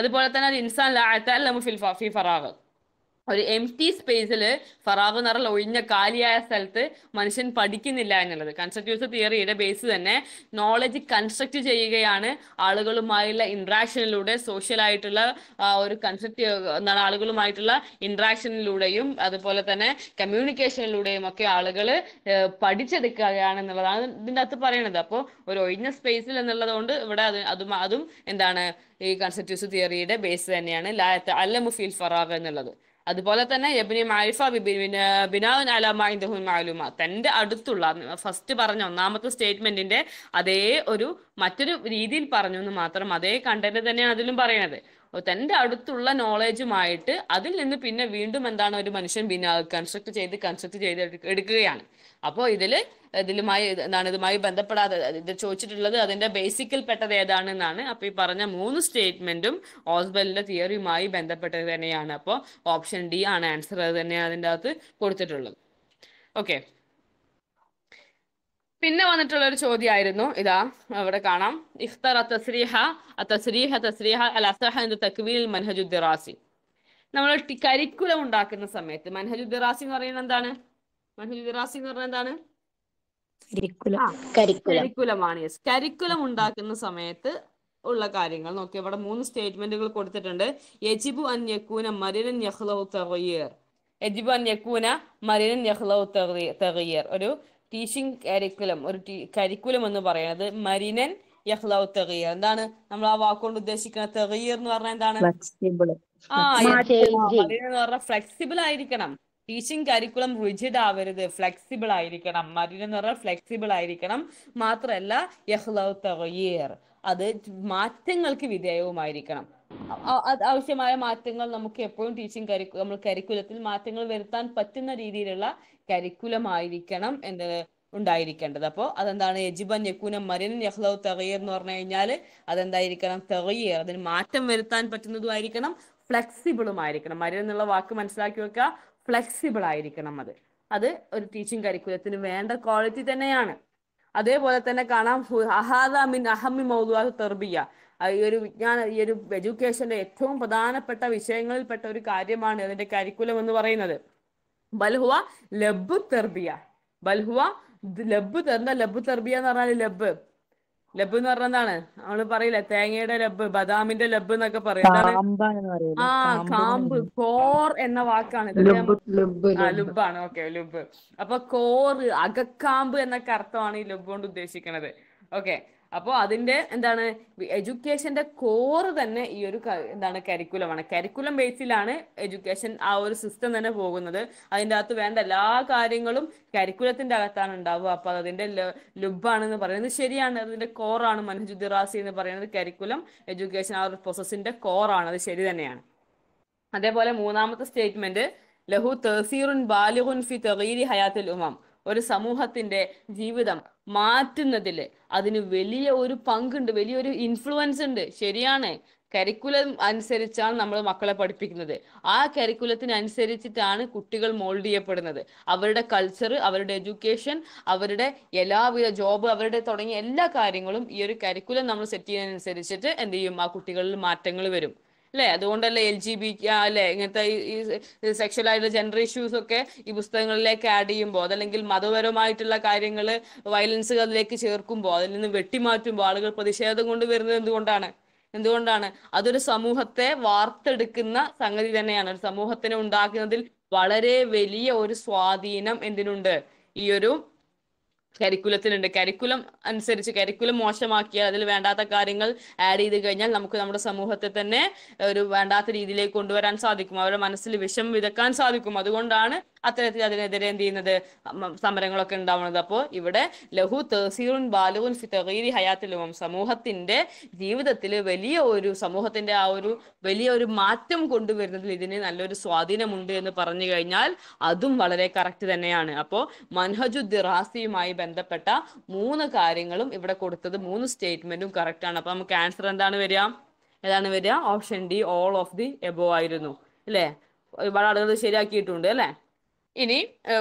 അതുപോലെ തന്നെ ഇൻസാൻ ലാ ഫി ഫറാഗ് ഒരു എം ടി സ്പേസിൽ ഫറാഗ് നിറൽ ഒഴിഞ്ഞ കാലിയായ സ്ഥലത്ത് മനുഷ്യൻ പഠിക്കുന്നില്ല എന്നുള്ളത് കൺസ്ട്രക്റ്റീവ്സ് തിയറിയുടെ ബേസ് തന്നെ നോളജ് കൺസ്ട്രക്ട് ചെയ്യുകയാണ് ആളുകളുമായുള്ള ഇൻട്രാക്ഷനിലൂടെ സോഷ്യലായിട്ടുള്ള ഒരു കൺസ്ട്രക്റ്റ് എന്താണ് ആളുകളുമായിട്ടുള്ള ഇൻട്രാക്ഷനിലൂടെയും അതുപോലെ തന്നെ കമ്മ്യൂണിക്കേഷനിലൂടെയും ഒക്കെ ആളുകൾ പഠിച്ചെടുക്കുകയാണ് എന്നുള്ളതാണ് ഇതിൻ്റെ അകത്ത് പറയണത് അപ്പോൾ ഒരു ഒഴിഞ്ഞ സ്പേസിൽ എന്നുള്ളത് കൊണ്ട് ഇവിടെ അത് അതും അതും എന്താണ് ഈ കൺസ്ട്രക്റ്റീവ്സ് തിയറിയുടെ ബേസ് തന്നെയാണ് ലാ അല്ല മുഫീൽ ഫറാഗ് എന്നുള്ളത് അതുപോലെ തന്നെ യബിനി മാരിഫ ബിനാൻ അലാമാഹിദുൽ മാലുമ തന്റെ അടുത്തുള്ള ഫസ്റ്റ് പറഞ്ഞ ഒന്നാമത്തെ സ്റ്റേറ്റ്മെന്റിന്റെ അതേ ഒരു മറ്റൊരു രീതിയിൽ പറഞ്ഞു എന്ന് മാത്രം അതേ കണ്ടന്റ് തന്നെയാണ് അതിലും പറയണത് തന്റെ അടുത്തുള്ള നോളേജുമായിട്ട് അതിൽ നിന്ന് പിന്നെ വീണ്ടും എന്താണ് ഒരു മനുഷ്യൻ പിന്നെ കൺസ്ട്രക്ട് ചെയ്ത് കൺസ്ട്രക്ട് ചെയ്ത് എടുക്കുകയാണ് അപ്പോൾ ഇതിൽ ഇതിലുമായി എന്താണ് ഇതുമായി ബന്ധപ്പെടാതെ ഇത് ചോദിച്ചിട്ടുള്ളത് അതിന്റെ ബേസിക്കിൽ പെട്ടത് ഏതാണെന്നാണ് അപ്പൊ ഈ പറഞ്ഞ മൂന്ന് സ്റ്റേറ്റ്മെന്റും ഓസ്ബലിന്റെ തിയറിയുമായി ബന്ധപ്പെട്ടത് തന്നെയാണ് അപ്പോൾ ഓപ്ഷൻ ഡി ആണ് ആൻസർ അത് തന്നെ അതിൻ്റെ അകത്ത് കൊടുത്തിട്ടുള്ളത് ഓക്കെ പിന്നെ വന്നിട്ടുള്ള ഒരു ചോദ്യമായിരുന്നു ഇതാ അവിടെ കാണാം ഇഫ്തർ തസ്രീഹ തസ്രീഹ തസ്രീഹ അൽ അസഹ എന്ന തക്വീൽ മൻഹജുദ്ദിറാസി നമ്മൾ കരിക്കുലം ഉണ്ടാക്കുന്ന സമയത്ത് മൻഹജുദ്ദിറാസി എന്ന് പറയുന്നത് എന്താണ് മൻഹജുദ്ദിറാസി എന്ന് പറഞ്ഞാൽ എന്താണ് കരിക്കുലമാണ് യെസ് കരിക്കുലം ഉണ്ടാക്കുന്ന സമയത്ത് ഉള്ള കാര്യങ്ങൾ നോക്കി ഇവിടെ മൂന്ന് സ്റ്റേറ്റ്മെന്റുകൾ കൊടുത്തിട്ടുണ്ട് യജിബു അൻ യക്കൂന മരിനൻ യഹ്ലൗ തഗയ്യർ യജിബു അൻ യക്കൂന മരിനൻ യഹ്ലൗ തഗയ്യർ ഒരു ടീച്ചിങ് കരിക്കുലം ഒരു കരിക്കുലം എന്ന് പറയുന്നത് മരിനൻ യഹ്ലവ് തെറിയർ എന്താണ് നമ്മൾ ആ വാക്കുകൊണ്ട് ഉദ്ദേശിക്കുന്ന തെറിയർ എന്ന് പറഞ്ഞാൽ എന്താണ് ആ മരിനെന്ന് പറഞ്ഞാൽ ഫ്ലെക്സിബിൾ ആയിരിക്കണം ടീച്ചിങ് കരിക്കുലം റിജിഡ് ആവരുത് ഫ്ലെക്സിബിൾ ആയിരിക്കണം മരിനെന്ന് പറഞ്ഞാൽ ഫ്ലെക്സിബിൾ ആയിരിക്കണം മാത്രമല്ല യഹ്ലവ് തെറിയർ അത് മാറ്റങ്ങൾക്ക് വിധേയവുമായിരിക്കണം ആവശ്യമായ മാറ്റങ്ങൾ നമുക്ക് എപ്പോഴും ടീച്ചിങ് കരിക്കു നമ്മൾ കരിക്കുലത്തിൽ മാറ്റങ്ങൾ വരുത്താൻ പറ്റുന്ന രീതിയിലുള്ള കരിക്കുലം ആയിരിക്കണം എന്ത് ഉണ്ടായിരിക്കേണ്ടത് അപ്പോൾ അതെന്താണ് യജിബൻ യക്കൂന മരിൻ യഹ്ലൗ തെറീർ എന്ന് പറഞ്ഞു കഴിഞ്ഞാൽ അതെന്തായിരിക്കണം തെറിയർ അതിന് മാറ്റം വരുത്താൻ പറ്റുന്നതുമായിരിക്കണം ഫ്ലെക്സിബിളും ആയിരിക്കണം മരിൻ എന്നുള്ള വാക്ക് മനസ്സിലാക്കി വെക്കുക ഫ്ലെക്സിബിൾ ആയിരിക്കണം അത് അത് ഒരു ടീച്ചിങ് കരിക്കുലത്തിന് വേണ്ട ക്വാളിറ്റി തന്നെയാണ് അതേപോലെ തന്നെ കാണാം അഹാദ മിൻ അഹമ്മി മൗദുവാ തെർബിയ ഈ ഒരു വിജ്ഞാന ഈ ഒരു എഡ്യൂക്കേഷന്റെ ഏറ്റവും പ്രധാനപ്പെട്ട വിഷയങ്ങളിൽപ്പെട്ട ഒരു കാര്യമാണ് അതിന്റെ കരിക്കുലം എന്ന് പറയുന്നത് ബൽ ഹുവ ലബ് തെർബിയ ബൽ ഹുവ ലബ് എന്താ ലബ് തെർബിയ എന്ന് പറഞ്ഞാൽ ലബ് ലബ് എന്ന് പറഞ്ഞ എന്താണ് നമ്മള് പറയില്ല തേങ്ങയുടെ ലബ് ബദാമിന്റെ ലബ് എന്നൊക്കെ പറയും ആ കാമ്പ് കോർ എന്ന വാക്കാണ് ലുബാണ് ഓക്കെ ലുബ് അപ്പൊ കോർ അകക്കാമ്പ് എന്നൊക്കെ അർത്ഥമാണ് ഈ ലബ് കൊണ്ട് ഉദ്ദേശിക്കുന്നത് ഓക്കെ അപ്പോൾ അതിന്റെ എന്താണ് എഡ്യൂക്കേഷന്റെ കോർ തന്നെ ഈ ഒരു എന്താണ് കരിക്കുലമാണ് കരിക്കുലം ബേസിലാണ് എഡ്യൂക്കേഷൻ ആ ഒരു സിസ്റ്റം തന്നെ പോകുന്നത് അതിൻ്റെ അകത്ത് വേണ്ട എല്ലാ കാര്യങ്ങളും കരിക്കുലത്തിന്റെ അകത്താണ് ഉണ്ടാവുക അപ്പൊ അതിന്റെ ലുബാണെന്ന് പറയുന്നത് ശരിയാണ് അതിന്റെ കോറാണ് മനഹജുദ്ദിറാസി എന്ന് പറയുന്നത് കരിക്കുലം എഡ്യൂക്കേഷൻ ആ ഒരു പ്രോസസ്സിന്റെ കോറാണ് അത് ശരി തന്നെയാണ് അതേപോലെ മൂന്നാമത്തെ സ്റ്റേറ്റ്മെന്റ് ലഹു തസീറുൻ ബാലുഹുൻ ഫി തഗീരി ഹയാത്തുൽ ഉമാം ഒരു സമൂഹത്തിന്റെ ജീവിതം മാറ്റുന്നതിൽ അതിന് വലിയ ഒരു പങ്കുണ്ട് വലിയൊരു ഇൻഫ്ലുവൻസ് ഉണ്ട് ശരിയാണ് കരിക്കുലം അനുസരിച്ചാണ് നമ്മൾ മക്കളെ പഠിപ്പിക്കുന്നത് ആ കരിക്കുലത്തിനനുസരിച്ചിട്ടാണ് അനുസരിച്ചിട്ടാണ് കുട്ടികൾ മോൾഡ് ചെയ്യപ്പെടുന്നത് അവരുടെ കൾച്ചർ അവരുടെ എഡ്യൂക്കേഷൻ അവരുടെ എല്ലാവിധ ജോബ് അവരുടെ തുടങ്ങിയ എല്ലാ കാര്യങ്ങളും ഈ ഒരു കരിക്കുലം നമ്മൾ സെറ്റ് ചെയ്യുന്നതിനനുസരിച്ചിട്ട് എന്ത് ചെയ്യും ആ കുട്ടികളിൽ മാറ്റങ്ങൾ വരും അല്ലെ അതുകൊണ്ടല്ലേ എൽ ജി ബി അല്ലെ ഇങ്ങനത്തെ ഈ സെക്ഷൽ ആയിട്ടുള്ള ജെൻഡർ ഇഷ്യൂസ് ഒക്കെ ഈ പുസ്തകങ്ങളിലേക്ക് ആഡ് ചെയ്യുമ്പോൾ അതല്ലെങ്കിൽ മതപരമായിട്ടുള്ള കാര്യങ്ങൾ വയലൻസ് അതിലേക്ക് ചേർക്കുമ്പോൾ അതിൽ നിന്ന് വെട്ടിമാറ്റുമ്പോൾ ആളുകൾ പ്രതിഷേധം കൊണ്ട് വരുന്നത് എന്തുകൊണ്ടാണ് എന്തുകൊണ്ടാണ് അതൊരു സമൂഹത്തെ വാർത്തെടുക്കുന്ന സംഗതി തന്നെയാണ് ഒരു സമൂഹത്തിനെ ഉണ്ടാക്കുന്നതിൽ വളരെ വലിയ ഒരു സ്വാധീനം എന്തിനുണ്ട് ഈ ഒരു കരിക്കുലത്തിനുണ്ട് കരിക്കുലം അനുസരിച്ച് കരിക്കുലം മോശമാക്കിയാൽ അതിൽ വേണ്ടാത്ത കാര്യങ്ങൾ ആഡ് ചെയ്ത് കഴിഞ്ഞാൽ നമുക്ക് നമ്മുടെ സമൂഹത്തെ തന്നെ ഒരു വേണ്ടാത്ത രീതിയിലേക്ക് കൊണ്ടുവരാൻ സാധിക്കും അവരുടെ മനസ്സിൽ വിഷം വിതക്കാൻ സാധിക്കും അതുകൊണ്ടാണ് അത്തരത്തിൽ അതിനെതിരെ എന്ത് ചെയ്യുന്നത് സമരങ്ങളൊക്കെ ഉണ്ടാവുന്നത് അപ്പോൾ ഇവിടെ ലഹു തഹസീറുൻ ബാലുൻ ഫിതീരി ഹയാത്തിലും സമൂഹത്തിന്റെ ജീവിതത്തിൽ വലിയ ഒരു സമൂഹത്തിന്റെ ആ ഒരു വലിയ ഒരു മാറ്റം കൊണ്ടുവരുന്നതിൽ ഇതിന് നല്ലൊരു സ്വാധീനമുണ്ട് എന്ന് പറഞ്ഞു കഴിഞ്ഞാൽ അതും വളരെ കറക്റ്റ് തന്നെയാണ് അപ്പോൾ മൻഹജു ദിറാസിയുമായി ബന്ധപ്പെട്ട മൂന്ന് കാര്യങ്ങളും ഇവിടെ കൊടുത്തത് മൂന്ന് സ്റ്റേറ്റ്മെന്റും കറക്റ്റ് ആണ് അപ്പൊ നമുക്ക് ആൻസർ എന്താണ് വരിക ഏതാണ് വരിക option D all of the above ആയിരുന്നു അല്ലേ ഒരുപാട് ആളുകൾ ശരിയാക്കിയിട്ടുണ്ട് അല്ലേ ഇനി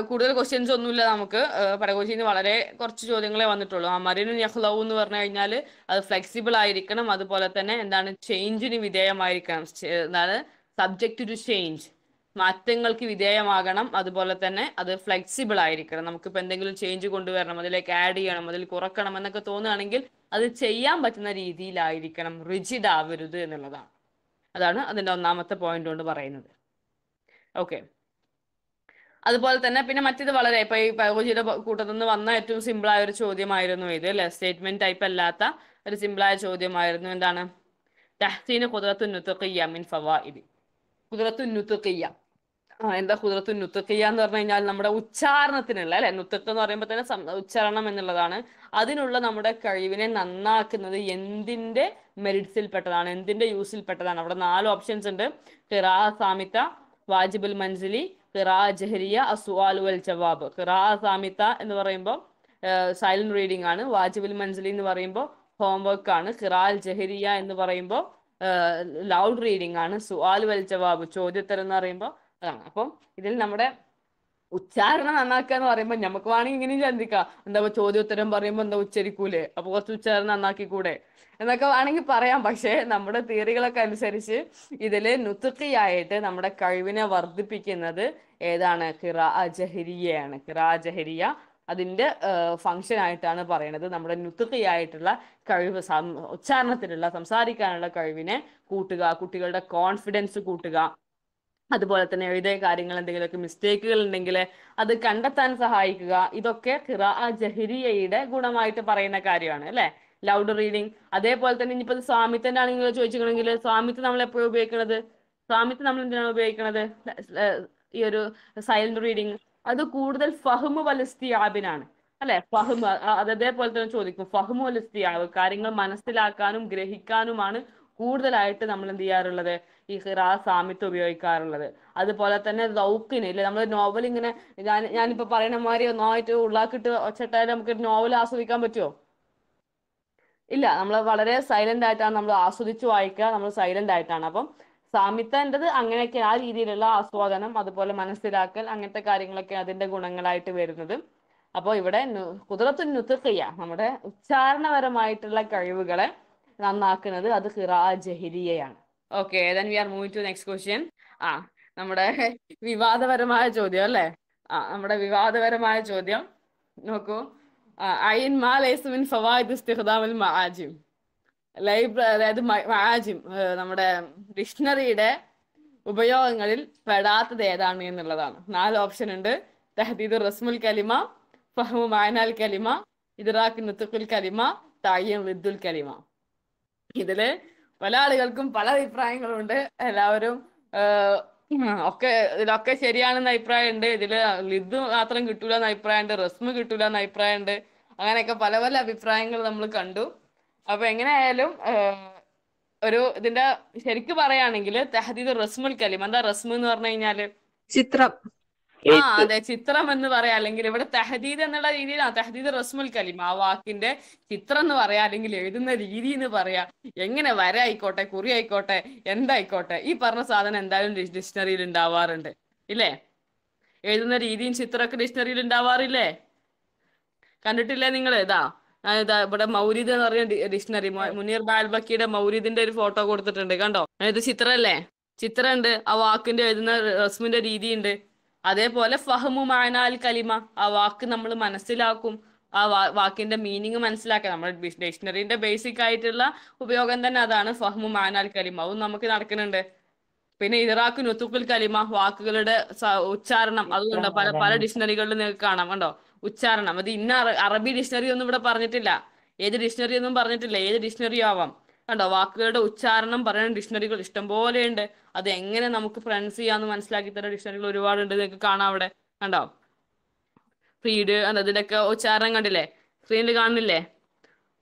കൂടുതൽ ക്വസ്റ്റ്യൻസ് ഒന്നുമില്ല നമുക്ക് പരകോശിയിൽ നിന്ന് വളരെ കുറച്ച് ചോദ്യങ്ങളെ വന്നിട്ടുള്ളൂ അമരിനും യഹ്ലവു എന്ന് പറഞ്ഞു കഴിഞ്ഞാൽ അത് ഫ്ലെക്സിബിൾ ആയിരിക്കണം അതുപോലെ തന്നെ എന്താണ് ചേഞ്ചിന് വിധേയമായിരിക്കണം എന്താണ് സബ്ജക്റ്റ് ടു ചേഞ്ച് മാറ്റങ്ങൾക്ക് വിധേയമാകണം അതുപോലെ തന്നെ അത് ഫ്ലെക്സിബിൾ ആയിരിക്കണം നമുക്കിപ്പോൾ എന്തെങ്കിലും ചേഞ്ച് കൊണ്ടുവരണം അതിലേക്ക് ആഡ് ചെയ്യണം അതിൽ കുറക്കണം എന്നൊക്കെ തോന്നുകയാണെങ്കിൽ അത് ചെയ്യാൻ പറ്റുന്ന രീതിയിലായിരിക്കണം റിജിഡ് ആവരുത് എന്നുള്ളതാണ് അതാണ് അതിൻ്റെ ഒന്നാമത്തെ പോയിന്റ് കൊണ്ട് പറയുന്നത് ഓക്കെ അതുപോലെ തന്നെ പിന്നെ മറ്റേത് വളരെ ഇപ്പൊ ഈ പയോജിയുടെ കൂട്ടത്തിൽ നിന്ന് വന്ന ഏറ്റവും സിമ്പിൾ ആയ ഒരു ചോദ്യമായിരുന്നു ഇത് അല്ലെ സ്റ്റേറ്റ്മെന്റ് ടൈപ്പ് അല്ലാത്ത ഒരു സിമ്പിൾ ആയ ചോദ്യമായിരുന്നു എന്താണ് തഹ്സീന് കുതിരത്തു നുത്തുക്കിയ മിൻ ഫവാ ഇത് കുതിരത്തു നുത്തുക്കിയ എന്താ കുതിരത്തു നുത്തുക്കയ്യ എന്ന് പറഞ്ഞു കഴിഞ്ഞാൽ നമ്മുടെ ഉച്ചാരണത്തിനുള്ള അല്ലെ നുത്തുക്ക എന്ന് പറയുമ്പോൾ തന്നെ ഉച്ചാരണം എന്നുള്ളതാണ് അതിനുള്ള നമ്മുടെ കഴിവിനെ നന്നാക്കുന്നത് എന്തിന്റെ മെറിറ്റ്സിൽ പെട്ടതാണ് എന്തിന്റെ യൂസിൽ പെട്ടതാണ് അവിടെ നാല് ഓപ്ഷൻസ് ഉണ്ട് ഖിറാ സാമിത വാജിബുൽ മൻസിലി ഖിറാജഹരിയ അസുവാലുവൽ വൽ ജവാബ് ഖിറാ സാമിത്ത എന്ന് പറയുമ്പോൾ സൈലന്റ് റീഡിംഗ് ആണ് വാജിബുൽ മൻസലി എന്ന് പറയുമ്പോൾ ഹോംവർക്ക് ആണ് ഖിറാൽ ജഹരിയ എന്ന് പറയുമ്പോൾ ലൗഡ് റീഡിംഗ് ആണ് സുആൽ വൽ ജവാബ് ചോദ്യോത്തരം എന്ന് പറയുമ്പോൾ അതാണ് അപ്പം ഇതിൽ നമ്മുടെ ഉച്ചാരണം നന്നാക്കുക എന്ന് പറയുമ്പോ നമുക്ക് വേണമെങ്കിൽ ഇങ്ങനെയും ചിന്തിക്കാം എന്താ ചോദ്യോത്തരം പറയുമ്പോ എന്താ ഉച്ചരിക്കൂലേ അപ്പൊ കുറച്ച് ഉച്ചാരണം നന്നാക്കി കൂടെ എന്നൊക്കെ വേണമെങ്കിൽ പറയാം പക്ഷേ നമ്മുടെ തിയറികളൊക്കെ അനുസരിച്ച് ഇതില് നുത്തുക്കിയായിട്ട് നമ്മുടെ കഴിവിനെ വർദ്ധിപ്പിക്കുന്നത് ഏതാണ് ഖിറാ ജഹരിയയാണ് ഖിറാ ജഹരിയ അതിന്റെ ഫങ്ഷൻ ആയിട്ടാണ് പറയുന്നത് നമ്മുടെ നുത്തുക്കിയായിട്ടുള്ള കഴിവ് ഉച്ചാരണത്തിലുള്ള സംസാരിക്കാനുള്ള കഴിവിനെ കൂട്ടുക കുട്ടികളുടെ കോൺഫിഡൻസ് കൂട്ടുക അതുപോലെ തന്നെ എഴുതിയ കാര്യങ്ങൾ എന്തെങ്കിലുമൊക്കെ മിസ്റ്റേക്കുകൾ ഉണ്ടെങ്കിൽ അത് കണ്ടെത്താൻ സഹായിക്കുക ഇതൊക്കെ ഖിറ ആ ഗുണമായിട്ട് പറയുന്ന കാര്യമാണ് അല്ലെ ലൗഡ് റീഡിങ് അതേപോലെ തന്നെ ഇനിയിപ്പോ സ്വാമിത്തന്റെ ആണെങ്കിൽ ചോദിച്ചിട്ടുണ്ടെങ്കിൽ സ്വാമിത്വം നമ്മൾ എപ്പോഴും ഉപയോഗിക്കുന്നത് സ്വാമിത്വം നമ്മൾ എന്തിനാണ് ഉപയോഗിക്കുന്നത് ഈ ഒരു സൈലന്റ് റീഡിങ് അത് കൂടുതൽ ഫഹ്മു വലസ്തിയാബിനാണ് അല്ലെ ഫഹ്മ അതേപോലെ തന്നെ ചോദിക്കും ഫഹ്മു വലസ്തിയാബ് കാര്യങ്ങൾ മനസ്സിലാക്കാനും ഗ്രഹിക്കാനുമാണ് കൂടുതലായിട്ട് നമ്മൾ എന്ത് ചെയ്യാറുള്ളത് ഈ ഹിറാ സാമിത്ത് ഉപയോഗിക്കാറുള്ളത് അതുപോലെ തന്നെ ദൗക്കിന് ഇല്ലേ നമ്മൾ നോവൽ ഇങ്ങനെ ഞാൻ ഞാനിപ്പോ പറയുന്ന മാതിരി ഒന്നായിട്ട് ഉള്ളാക്കിട്ട് ഒച്ചട്ടായി നമുക്ക് നോവൽ ആസ്വദിക്കാൻ പറ്റുമോ ഇല്ല നമ്മൾ വളരെ സൈലന്റ് ആയിട്ടാണ് നമ്മൾ ആസ്വദിച്ച് വായിക്കുക നമ്മൾ സൈലന്റ് ആയിട്ടാണ് അപ്പം സാമിത്തൻ്റെത് അങ്ങനെയൊക്കെ ആ രീതിയിലുള്ള ആസ്വാദനം അതുപോലെ മനസ്സിലാക്കൽ അങ്ങനത്തെ കാര്യങ്ങളൊക്കെ അതിന്റെ ഗുണങ്ങളായിട്ട് വരുന്നത് അപ്പോൾ ഇവിടെ കുതിരത്തു നുത്തുക്കിയ നമ്മുടെ ഉച്ചാരണപരമായിട്ടുള്ള കഴിവുകളെ നന്നാക്കുന്നത് അത് ഹിറാ ജഹിരിയയാണ് ഓക്കെ ആ നമ്മുടെ വിവാദപരമായ ചോദ്യം അല്ലേ ആ നമ്മുടെ വിവാദപരമായ ചോദ്യം നോക്കൂ അയിൻ മാ ലൈസുമിൻ ഫവായിദ് ഇസ്തിഖ്ദാമുൽ മആജിം ലൈബ്രറി അതായത് മആജിം നമ്മുടെ ഡിക്ഷണറിയുടെ ഉപയോഗങ്ങളിൽ പെടാത്തത് ഏതാണ് എന്നുള്ളതാണ് നാല് ഓപ്ഷൻ ഉണ്ട് തഹദീദ് റസ്മുൽ കലിമ ഫഹ്മു മായനാൽ കലിമ ഇദ്രാഖ് നുത്തുഖുൽ കലിമ തായ്യം വിദ്ദുൽ കലിമ ഇതില് പല ആളുകൾക്കും പല അഭിപ്രായങ്ങളുണ്ട് എല്ലാവരും ഒക്കെ ഇതിലൊക്കെ ശരിയാണെന്ന് അഭിപ്രായമുണ്ട് ഇതില് ലിദ് മാത്രം കിട്ടൂല എന്ന അഭിപ്രായമുണ്ട് റസ്മ കിട്ടൂല എന്ന അഭിപ്രായമുണ്ട് അങ്ങനെയൊക്കെ പല പല അഭിപ്രായങ്ങൾ നമ്മൾ കണ്ടു അപ്പൊ എങ്ങനെയായാലും ഒരു ഇതിന്റെ ശരിക്ക് പറയുകയാണെങ്കിൽ തെഹദീദ് റസ്മുൽ കലീം എന്താ റസ്മു എന്ന് പറഞ്ഞു കഴിഞ്ഞാല് ചിത്രം ആ അതെ ചിത്രം എന്ന് പറയാം അല്ലെങ്കിൽ ഇവിടെ തെഹദീദ് എന്നുള്ള രീതിയിൽ ആ തെഹദീദ് റസ്മുൽ കലിമ ആ വാക്കിന്റെ ചിത്രം എന്ന് പറയാം അല്ലെങ്കിൽ എഴുതുന്ന രീതി എന്ന് പറയാം എങ്ങനെ വര ആയിക്കോട്ടെ കുറി ആയിക്കോട്ടെ എന്തായിക്കോട്ടെ ഈ പറഞ്ഞ സാധനം എന്തായാലും ഡിക്ഷണറിയിൽ ഉണ്ടാവാറുണ്ട് ഇല്ലേ എഴുതുന്ന രീതിയും ചിത്രമൊക്കെ ഡിക്ഷണറിയിൽ ഉണ്ടാവാറില്ലേ കണ്ടിട്ടില്ലേ നിങ്ങൾ ഇതാ ഇവിടെ മൗരീദ് എന്ന് പറയുന്ന ഡിക്ഷണറി മുനീർ ബാൽബക്കിയുടെ മൗരീദിന്റെ ഒരു ഫോട്ടോ കൊടുത്തിട്ടുണ്ട് കണ്ടോ ഇത് ചിത്രമല്ലേ ചിത്രമുണ്ട് ആ വാക്കിന്റെ എഴുതുന്ന റസ്മിന്റെ രീതിയുണ്ട് അതേപോലെ ഫഹമു മാനാൽ കലിമ ആ വാക്ക് നമ്മൾ മനസ്സിലാക്കും ആ വാ വാക്കിന്റെ മീനിങ് മനസ്സിലാക്കുക നമ്മുടെ ഡിക്ഷണറിന്റെ ബേസിക് ആയിട്ടുള്ള ഉപയോഗം തന്നെ അതാണ് ഫഹമു മാനാൽ കലിമ അതും നമുക്ക് നടക്കുന്നുണ്ട് പിന്നെ ഇറാഖ് നുത്തുക്കുൽ കലിമ വാക്കുകളുടെ ഉച്ചാരണം അതുകൊണ്ട് പല പല ഡിക്ഷണറികളിൽ നിങ്ങൾക്ക് കാണാം കണ്ടോ ഉച്ചാരണം അത് ഇന്ന അറബി ഡിക്ഷണറി ഒന്നും ഇവിടെ പറഞ്ഞിട്ടില്ല ഏത് ഡിക്ഷണറി ഒന്നും പറഞ്ഞിട്ടില്ല ഏത് ഡിക്ഷണറി ആവാം കണ്ടോ വാക്കുകളുടെ ഉച്ചാരണം പറയുന്ന ഡിക്ഷണറികൾ ഉണ്ട് അത് എങ്ങനെ നമുക്ക് ഫ്രണ്ട്സ് ചെയ്യാന്ന് മനസ്സിലാക്കി തരുന്ന ഡിക്ഷണറികൾ ഒരുപാടുണ്ട് നിങ്ങൾക്ക് കാണാം അവിടെ കണ്ടോ ഫ്രീഡ് അതിലൊക്കെ ഉച്ചാരണം കണ്ടില്ലേ സ്ക്രീനിൽ കാണുന്നില്ലേ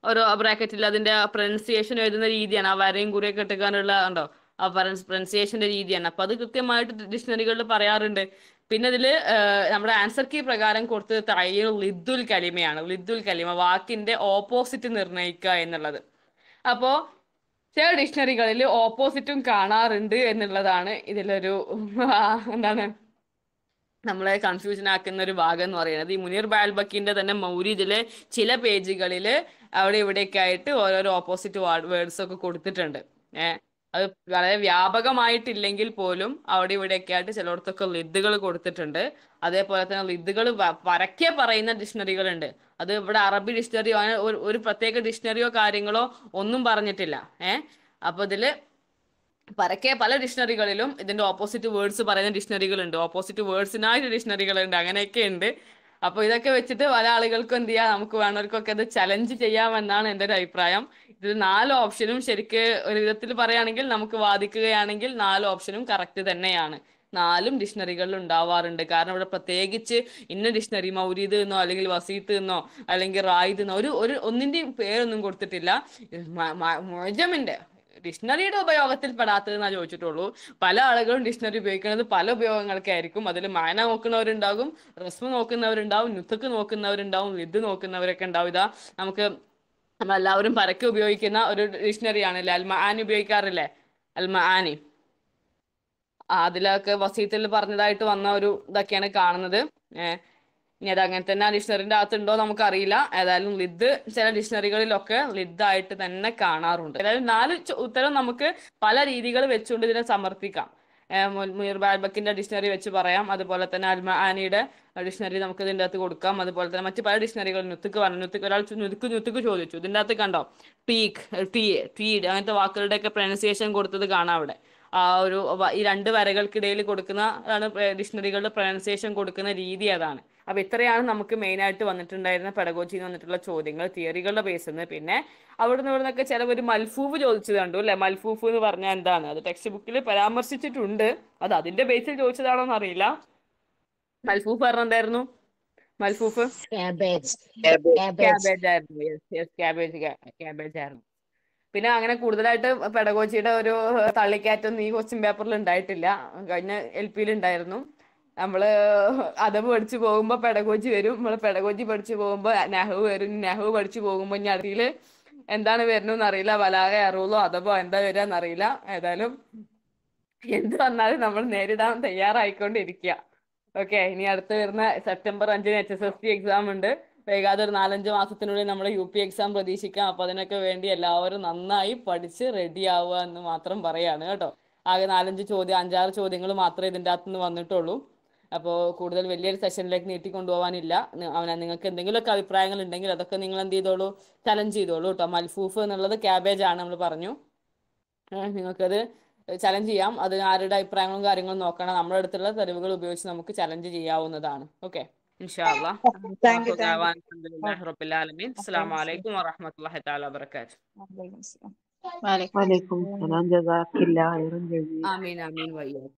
ഓരോ ബ്രാക്കറ്റിൽ അതിന്റെ പ്രൊനൗൺസിയേഷൻ എഴുതുന്ന രീതിയാണ് ആ വരയും കുറിയൊക്കെ ഇട്ടുകാനുള്ള ഉണ്ടോ ആ പ്രൊനൗൺസിയേഷന്റെ രീതിയാണ് അപ്പൊ അത് കൃത്യമായിട്ട് ഡിക്ഷണറികളിൽ പറയാറുണ്ട് പിന്നെ അതിൽ നമ്മുടെ ആൻസർ കീ പ്രകാരം കൊടുത്തത് തയ്യൽ ലിദ്ദുൽ കലിമയാണ് ലിദ്ദുൽ കലിമ വാക്കിന്റെ ഓപ്പോസിറ്റ് നിർണ്ണയിക്കുക എന്നുള്ളത് അപ്പോ ചില ഡിക്ഷണറികളിൽ ഓപ്പോസിറ്റും കാണാറുണ്ട് എന്നുള്ളതാണ് ഇതിലൊരു എന്താണ് നമ്മളെ കൺഫ്യൂഷൻ ആക്കുന്ന ഒരു ഭാഗം എന്ന് പറയുന്നത് ഈ മുനീർ ബാൽബക്കിന്റെ തന്നെ മൗരീദിലെ ചില പേജുകളിൽ അവിടെ ഇവിടെയൊക്കെ ആയിട്ട് ഓരോരോ ഓപ്പോസിറ്റ് വേർഡ്സ് ഒക്കെ കൊടുത്തിട്ടുണ്ട് ഏഹ് അത് വളരെ വ്യാപകമായിട്ടില്ലെങ്കിൽ പോലും അവിടെ ഇവിടെയൊക്കെ ആയിട്ട് ചിലയിടത്തൊക്കെ ലിദ്ദുകൾ കൊടുത്തിട്ടുണ്ട് അതേപോലെ തന്നെ ലിദ്ദുകൾ പരക്കെ പറയുന്ന ഡിക്ഷണറികളുണ്ട് അത് ഇവിടെ അറബി ഡിക്ഷണറിയോ അങ്ങനെ ഒരു പ്രത്യേക ഡിക്ഷണറിയോ കാര്യങ്ങളോ ഒന്നും പറഞ്ഞിട്ടില്ല ഏഹ് അപ്പൊ ഇതില് പരക്കെ പല ഡിക്ഷണറികളിലും ഇതിന്റെ ഓപ്പോസിറ്റ് വേർഡ്സ് പറയുന്ന ഡിക്ഷണറികൾ ഉണ്ട് ഓപ്പോസിറ്റ് വേർഡ്സിനായിട്ട് ഡിക്ഷണറികൾ ഉണ്ട് അങ്ങനെയൊക്കെ ഉണ്ട് അപ്പൊ ഇതൊക്കെ വെച്ചിട്ട് പല ആളുകൾക്കും എന്ത് ചെയ്യാം നമുക്ക് വേണവർക്കൊക്കെ അത് ചലഞ്ച് ചെയ്യാമെന്നാണ് എൻ്റെ ഒരു അഭിപ്രായം ഇതിൽ നാല് ഓപ്ഷനും ശരിക്ക് ഒരു വിധത്തിൽ പറയുകയാണെങ്കിൽ നമുക്ക് വാദിക്കുകയാണെങ്കിൽ നാല് ഓപ്ഷനും കറക്റ്റ് തന്നെയാണ് നാലും ഡിക്ഷണറികളിൽ ഉണ്ടാവാറുണ്ട് കാരണം ഇവിടെ പ്രത്യേകിച്ച് ഇന്ന ഡിക്ഷണറി മൗരീദ് എന്നോ അല്ലെങ്കിൽ വസീത്ത് എന്നോ അല്ലെങ്കിൽ റായിദ് എന്നോ ഒരു ഒരു ഒന്നിന്റെയും പേരൊന്നും കൊടുത്തിട്ടില്ല മൊഴജമിന്റെ ഡിക്ഷണറിയുടെ ഉപയോഗത്തിൽ പെടാത്തത് എന്നാ ചോദിച്ചിട്ടുള്ളൂ പല ആളുകളും ഡിക്ഷണറി ഉപയോഗിക്കുന്നത് പല ഉപയോഗങ്ങൾക്കായിരിക്കും അതിൽ മായന നോക്കുന്നവരുണ്ടാകും റസ്മ നോക്കുന്നവരുണ്ടാവും നുത്തക്ക് നോക്കുന്നവരുണ്ടാവും ലിദ് നോക്കുന്നവരൊക്കെ ഉണ്ടാവും ഇതാ നമുക്ക് നമ്മളെല്ലാവരും പരക്കെ ഉപയോഗിക്കുന്ന ഒരു ഡിക്ഷണറിയാണ് അല്ലെ അൽമ ആനി ഉപയോഗിക്കാറില്ലേ അൽമ ആനി അതിലൊക്കെ വസീത്തിൽ പറഞ്ഞതായിട്ട് വന്ന ഒരു ഇതൊക്കെയാണ് കാണുന്നത് ഇനി അത് അങ്ങനെ തന്നെ ആ ഡിക്ഷണറിന്റെ അകത്തുണ്ടോ നമുക്കറിയില്ല ഏതായാലും ലിദ് ചില ഡിക്ഷണറികളിലൊക്കെ ലിദ്ദായിട്ട് തന്നെ കാണാറുണ്ട് ഏതായാലും നാല് ഉത്തരം നമുക്ക് പല രീതികൾ വെച്ചുകൊണ്ട് ഇതിനെ സമർപ്പിക്കാം മുനീർ ബാൽബക്കിന്റെ ഡിക്ഷണറി വെച്ച് പറയാം അതുപോലെ തന്നെ അൽമാനിയുടെ ആനിയുടെ ഡിക്ഷണറി നമുക്ക് ഇതിൻ്റെ അകത്ത് കൊടുക്കാം അതുപോലെ തന്നെ മറ്റു പല ഡിക്ഷണറികളും നുത്തുക്ക് പറഞ്ഞു നുത്തുക്ക് ഒരാൾ നുതുക്ക് നുത്തുക്ക് ചോദിച്ചു ഇതിൻ്റെ അകത്ത് കണ്ടോ ടീക്ക് ടീ ടീഡ് അങ്ങനത്തെ ഒക്കെ പ്രൊനൗൺസിയേഷൻ കൊടുത്തത് കാണാം അവിടെ ആ ഒരു ഈ രണ്ട് വരകൾക്കിടയിൽ കൊടുക്കുന്ന അതാണ് ഡിക്ഷണറികളുടെ പ്രൊനൗൺസിയേഷൻ കൊടുക്കുന്ന രീതി അതാണ് അപ്പൊ ഇത്രയാണ് നമുക്ക് മെയിൻ ആയിട്ട് വന്നിട്ടുണ്ടായിരുന്ന പെടകോച്ചിന്ന് വന്നിട്ടുള്ള ചോദ്യങ്ങൾ തിയറികളുടെ ബേസിൽ നിന്ന് പിന്നെ അവിടെ നിന്ന് ഇവിടുന്നൊക്കെ ചില ഒരു മൽഫൂഫ് ചോദിച്ചത് കണ്ടു അല്ലേ മൽഫൂഫ് എന്ന് പറഞ്ഞാൽ എന്താണ് അത് ടെക്സ്റ്റ് ബുക്കിൽ പരാമർശിച്ചിട്ടുണ്ട് അത് അതിന്റെ ബേസിൽ ചോദിച്ചതാണോ എന്ന് അറിയില്ല മൽഫൂഫ് പറഞ്ഞെന്തായിരുന്നു മൽഫൂഫ് ക്യാബേജ് ആയിരുന്നു ക്യാബേജ് ക്യാബേജ് ആയിരുന്നു പിന്നെ അങ്ങനെ കൂടുതലായിട്ട് പെടകോച്ചിയുടെ ഒരു തള്ളിക്കയറ്റൊന്നും ഈ ക്വസ്റ്റ്യൻ പേപ്പറിൽ ഉണ്ടായിട്ടില്ല കഴിഞ്ഞ എൽ പിയിൽ ഉണ്ടായിരുന്നു നമ്മള് അതബ് പഠിച്ചു പോകുമ്പോ പെടകോച്ചി വരും നമ്മൾ പെടകോച്ചി പഠിച്ചു പോകുമ്പോ നെഹു വരും നെഹു പഠിച്ചു പോകുമ്പോ ഇനി അടുത്തില് എന്താണ് വരുന്നതെന്ന് അറിയില്ല വലാക അറിവുള്ളോ അതബോ എന്താ വരിക എന്നറിയില്ല ഏതായാലും എന്ത് വന്നാലും നമ്മൾ നേരിടാൻ തയ്യാറായിക്കൊണ്ടിരിക്കുക ഓക്കെ ഇനി അടുത്ത് വരുന്ന സെപ്റ്റംബർ അഞ്ചിന് H S S C exam ഉണ്ട് വൈകാതെ ഒരു നാലഞ്ച് മാസത്തിനുള്ളിൽ നമ്മുടെ യു പി എക്സാം പ്രതീക്ഷിക്കാം അപ്പൊ അതിനൊക്കെ വേണ്ടി എല്ലാവരും നന്നായി പഠിച്ച് റെഡി ആവുക എന്ന് മാത്രം പറയാണ് കേട്ടോ ആകെ നാലഞ്ച് ചോദ്യം അഞ്ചാറ് ചോദ്യങ്ങൾ മാത്രമേ ഇതിൻ്റെ അകത്തുനിന്ന് വന്നിട്ടുള്ളൂ അപ്പോൾ കൂടുതൽ വലിയൊരു സെഷനിലേക്ക് നീട്ടി കൊണ്ടുപോകാനില്ല അവന നിങ്ങൾക്ക് എന്തെങ്കിലുമൊക്കെ അഭിപ്രായങ്ങൾ ഉണ്ടെങ്കിൽ അതൊക്കെ നിങ്ങൾ എന്ത് ചെയ്തോളൂ ചലഞ്ച് ചെയ്തോളൂ കേട്ടോ മൽഫൂഫ് എന്നുള്ളത് ക്യാബേജ് ആണ് നമ്മൾ പറഞ്ഞു നിങ്ങൾക്കത് ചലഞ്ച് ചെയ്യാം അതിന് ആരുടെ അഭിപ്രായങ്ങളും കാര്യങ്ങളും നോക്കണം നമ്മുടെ അടുത്തുള്ള തെളിവുകൾ ഉപയോഗിച്ച് നമുക്ക് ചലഞ്ച് ചെയ്യാവുന്നതാണ് ഓക്കെ إن شاء الله الحمد لله رب العالمين السلام عليكم ورحمة الله تعالى وبركاته وعليكم السلام جزاك الله خيرا جزيلا آمين آمين وياك